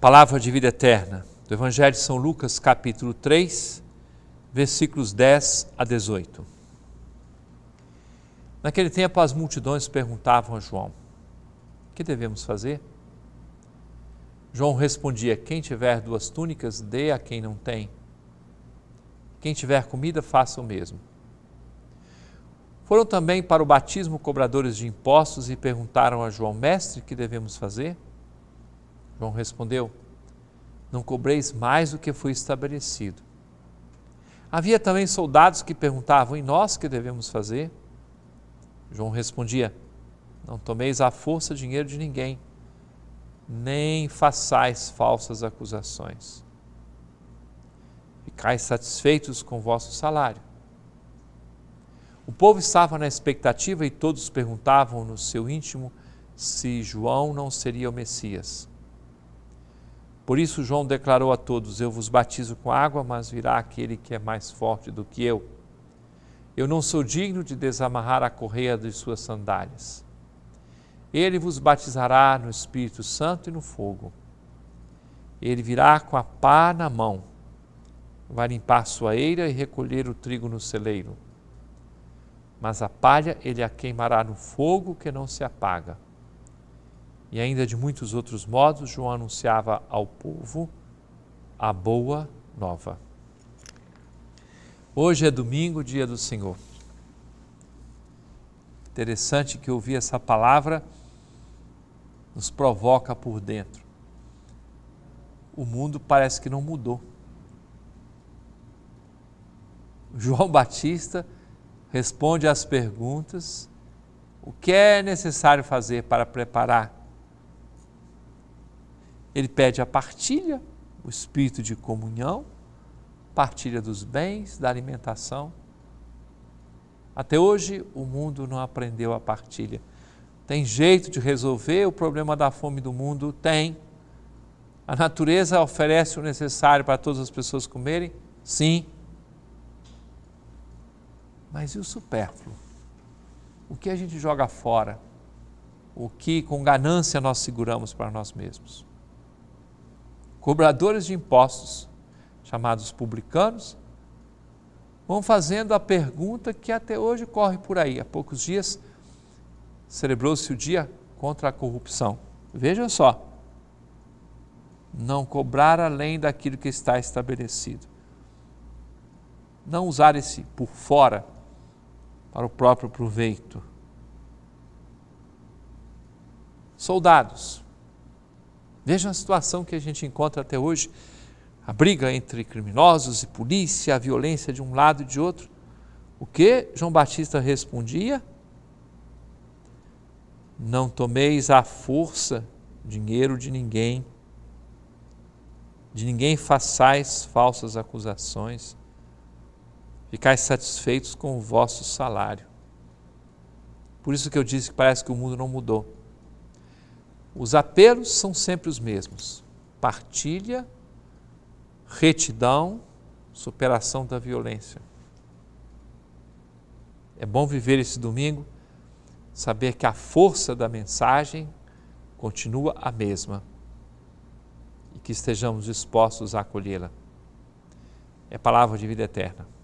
Palavra de vida eterna, do Evangelho de São Lucas, capítulo 3, versículos 10 a 18. Naquele tempo, as multidões perguntavam a João: Que devemos fazer? João respondia: Quem tiver duas túnicas, dê a quem não tem. Quem tiver comida, faça o mesmo. Foram também para o batismo cobradores de impostos e perguntaram a João: Mestre, que devemos fazer? João respondeu: Não cobreis mais do que foi estabelecido. Havia também soldados que perguntavam: E nós que devemos fazer? João respondia: Não tomeis à força dinheiro de ninguém, nem façais falsas acusações. Ficais satisfeitos com o vosso salário. O povo estava na expectativa e todos perguntavam no seu íntimo se João não seria o Messias. Por isso, João declarou a todos: Eu vos batizo com água, mas virá aquele que é mais forte do que eu. Eu não sou digno de desamarrar a correia de suas sandálias. Ele vos batizará no Espírito Santo e no fogo. Ele virá com a pá na mão, vai limpar sua eira e recolher o trigo no celeiro. Mas a palha ele a queimará no fogo que não se apaga. E ainda de muitos outros modos, João anunciava ao povo a boa nova. Hoje é domingo, dia do Senhor. Interessante que ouvir essa palavra nos provoca por dentro. O mundo parece que não mudou. João Batista responde às perguntas: o que é necessário fazer para preparar ele pede a partilha, o espírito de comunhão, partilha dos bens, da alimentação. Até hoje o mundo não aprendeu a partilha. Tem jeito de resolver o problema da fome do mundo? Tem. A natureza oferece o necessário para todas as pessoas comerem? Sim. Mas e o supérfluo? O que a gente joga fora? O que com ganância nós seguramos para nós mesmos? cobradores de impostos, chamados publicanos, vão fazendo a pergunta que até hoje corre por aí. Há poucos dias celebrou-se o Dia contra a Corrupção. Vejam só. Não cobrar além daquilo que está estabelecido. Não usar esse por fora para o próprio proveito. Soldados, Veja a situação que a gente encontra até hoje: a briga entre criminosos e polícia, a violência de um lado e de outro. O que João Batista respondia? Não tomeis à força dinheiro de ninguém, de ninguém façais falsas acusações, ficais satisfeitos com o vosso salário. Por isso que eu disse que parece que o mundo não mudou. Os apelos são sempre os mesmos: partilha, retidão, superação da violência. É bom viver esse domingo, saber que a força da mensagem continua a mesma e que estejamos dispostos a acolhê-la. É palavra de vida eterna.